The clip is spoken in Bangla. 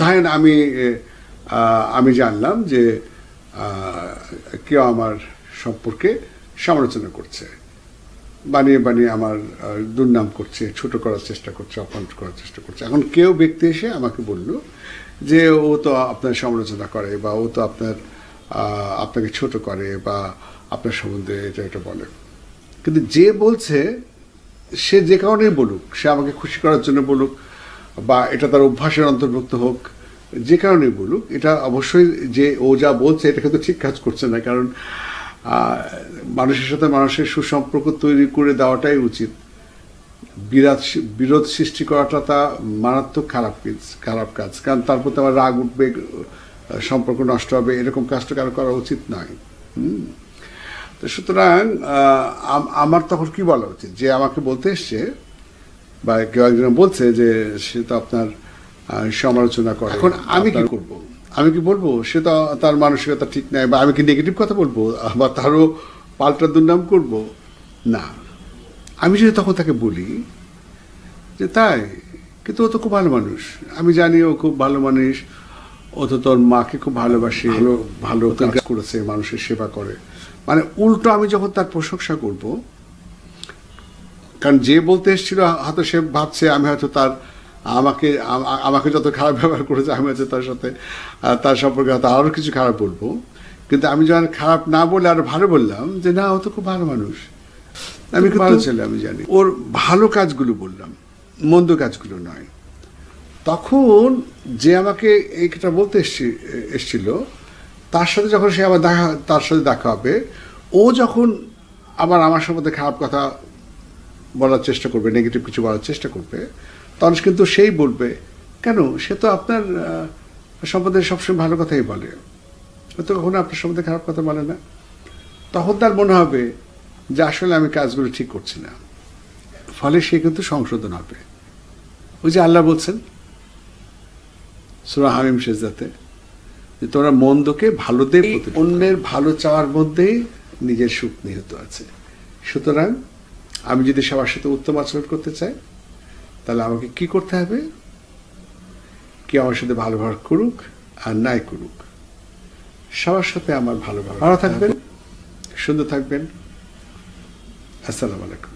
ধরেন আমি আমি জানলাম যে কেউ আমার সম্পর্কে সমালোচনা করছে বানিয়ে বানিয়ে আমার দুর্নাম করছে ছোট করার চেষ্টা করছে অপমান করার চেষ্টা করছে এখন কেউ ব্যক্তি এসে আমাকে বলল যে ও তো আপনার সমালোচনা করে বা ও তো আপনার আপনাকে ছোট করে বা আপনার সম্বন্ধে এটা এটা বলে কিন্তু যে বলছে সে যে কারণেই বলুক সে আমাকে খুশি করার জন্য বলুক বা এটা তার অভ্যাসের অন্তর্ভুক্ত হোক যে কারণে বলুক এটা অবশ্যই যে ও যা বলছে এটা কিন্তু ঠিক কাজ করছে না কারণ মানুষের সাথে মানুষের সুসম্পর্ক তৈরি করে দেওয়াটাই উচিত বিরাট বিরোধ সৃষ্টি করাটা তা মারাত্মক খারাপ কাজ খারাপ কাজ কারণ তার প্রতি আমার রাগ উঠবে সম্পর্ক নষ্ট হবে এরকম কাজটা কারো করা উচিত নয় তো সুতরাং আমার তখন কি বলা উচিত যে আমাকে বলতে এসছে বা কেউ একজন বলছে যে সে তো আপনার সমালোচনা করে এখন আমি কি করব আমি কি বলবো সে তো তার মানসিকতা ঠিক নাই বা আমি কি নেগেটিভ কথা বলবো বা তারও পাল্টা দুর্নাম করব না আমি যদি তখন তাকে বলি যে তাই কিন্তু ও তো খুব ভালো মানুষ আমি জানি ও খুব ভালো মানুষ ও তো তোর মাকে খুব ভালোবাসে ভালো ভালো করেছে মানুষের সেবা করে মানে উল্টো আমি যখন তার প্রশংসা করবো কারণ যে বলতে এসেছিল হয়তো সে ভাবছে আমি হয়তো তার আমাকে আমাকে যত খারাপ ব্যবহার করেছে আমি হয়তো তার সাথে তার সম্পর্কে হয়তো আরও কিছু খারাপ বলবো কিন্তু আমি যখন খারাপ না বলে আর ভালো বললাম যে না ও তো খুব ভালো মানুষ আমি খুব ভালো ছেলে আমি জানি ওর ভালো কাজগুলো বললাম মন্দ কাজগুলো নয় তখন যে আমাকে এই কথা বলতে এসছি এসছিল তার সাথে যখন সে আবার দেখা তার সাথে দেখা হবে ও যখন আবার আমার সম্বন্ধে খারাপ কথা বলার চেষ্টা করবে নেগেটিভ কিছু বলার চেষ্টা করবে তনুষ কিন্তু সেই বলবে কেন সে তো আপনার সম্পদের সবসময় ভালো কথাই বলে হয়তো কখনো আপনার সম্পদে খারাপ কথা বলে না তখন তার মনে হবে যে আসলে আমি কাজগুলো ঠিক করছি না ফলে সে কিন্তু সংশোধন হবে ওই যে আল্লাহ বলছেন সুরা হামিম শেষদাতে যে তোমরা মন্দকে ভালোদের অন্যের ভালো চাওয়ার মধ্যেই নিজের সুখ নিহত আছে সুতরাং আমি যদি সবার সাথে উত্তম আচরণ করতে চাই তাহলে আমাকে কি করতে হবে কি আমার সাথে ভালো ব্যবহার করুক আর নাই করুক সবার সাথে আমার ভালো ব্যবহার ভালো থাকবেন সুন্দর থাকবেন আসসালামু আলাইকুম